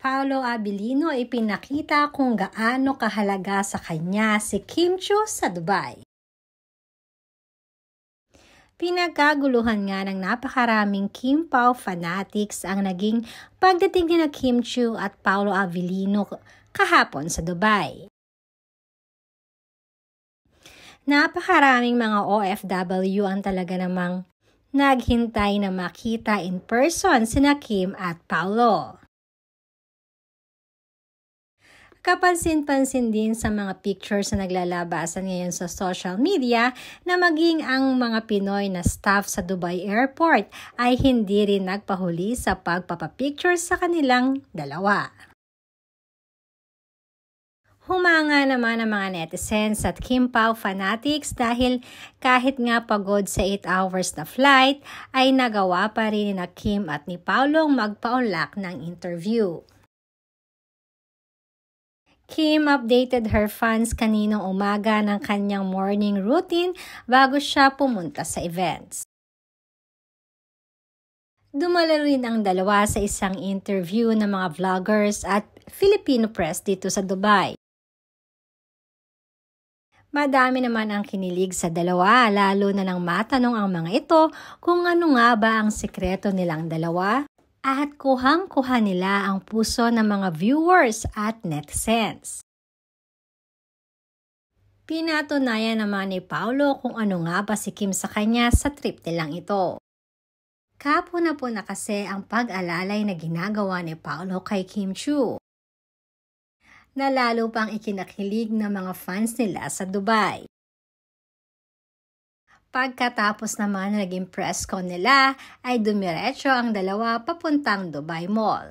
Paolo Abilino ay pinakita kung gaano kahalaga sa kanya si Kim Cho sa Dubai. Pinagkaguluhan nga ng napakaraming Kim Pao fanatics ang naging pagdating ni na Kim Chu at Paolo Avellino kahapon sa Dubai. Napakaraming mga OFW ang talaga namang naghintay na makita in person sina Kim at Paolo kapansin-pansin din sa mga pictures na naglalabasan ngayon sa social media na maging ang mga Pinoy na staff sa Dubai Airport ay hindi rin nagpahuli sa pagpapapictures sa kanilang dalawa. Humanga naman ang mga netizens at Kim Pao fanatics dahil kahit nga pagod sa 8 hours na flight ay nagawa pa rin ni Kim at ni Paulong magpaunlak ng interview. Kim updated her fans kaninang umaga ng kanyang morning routine bago siya pumunta sa events. Dumala rin ang dalawa sa isang interview ng mga vloggers at Filipino press dito sa Dubai. Madami naman ang kinilig sa dalawa lalo na nang matanong ang mga ito kung ano nga ba ang sikreto nilang dalawa at kuhang-kuha nila ang puso ng mga viewers at netizens. Pinatunayan naman ni Paolo kung ano nga ba si Kim sa kanya sa trip nilang ito. Kapo na po na kasi ang pag-alalay na ginagawa ni Paolo kay Kim Chu Nalalo pang ikinakilig ng mga fans nila sa Dubai. Pagkatapos naman na naging press con nila, ay dumiretso ang dalawa papuntang Dubai Mall.